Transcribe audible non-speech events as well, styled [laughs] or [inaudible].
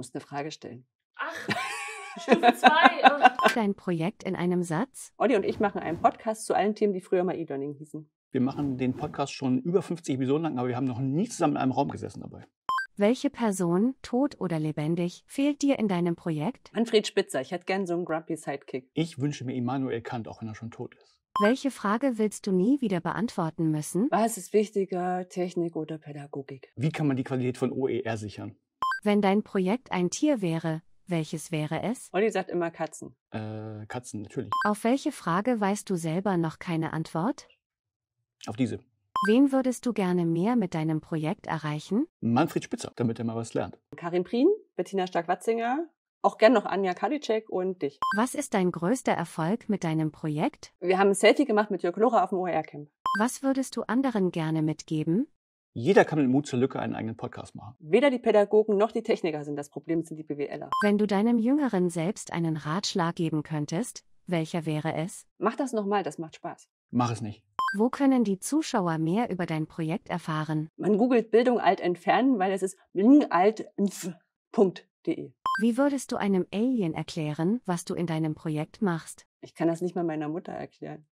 musst eine Frage stellen. Ach, [laughs] Stufe 2. Dein Projekt in einem Satz? Olli und ich machen einen Podcast zu allen Themen, die früher mal E-Learning hießen. Wir machen den Podcast schon über 50 Episoden lang, aber wir haben noch nie zusammen in einem Raum gesessen dabei. Welche Person, tot oder lebendig, fehlt dir in deinem Projekt? Manfred Spitzer, ich hätte gern so einen grumpy Sidekick. Ich wünsche mir Immanuel Kant, auch wenn er schon tot ist. Welche Frage willst du nie wieder beantworten müssen? Was ist wichtiger, Technik oder Pädagogik? Wie kann man die Qualität von OER sichern? Wenn dein Projekt ein Tier wäre, welches wäre es? Olli sagt immer Katzen. Äh, Katzen, natürlich. Auf welche Frage weißt du selber noch keine Antwort? Auf diese. Wen würdest du gerne mehr mit deinem Projekt erreichen? Manfred Spitzer, damit er mal was lernt. Karin Prien, Bettina Stark-Watzinger, auch gern noch Anja Karliczek und dich. Was ist dein größter Erfolg mit deinem Projekt? Wir haben ein Selfie gemacht mit Jörg Lora auf dem OER-Camp. Was würdest du anderen gerne mitgeben? Jeder kann mit Mut zur Lücke einen eigenen Podcast machen. Weder die Pädagogen noch die Techniker sind das Problem, sind die BWLer. Wenn du deinem Jüngeren selbst einen Ratschlag geben könntest, welcher wäre es? Mach das nochmal, das macht Spaß. Mach es nicht. Wo können die Zuschauer mehr über dein Projekt erfahren? Man googelt Bildung alt entfernen, weil es ist lingaltnf.de. Wie würdest du einem Alien erklären, was du in deinem Projekt machst? Ich kann das nicht mal meiner Mutter erklären.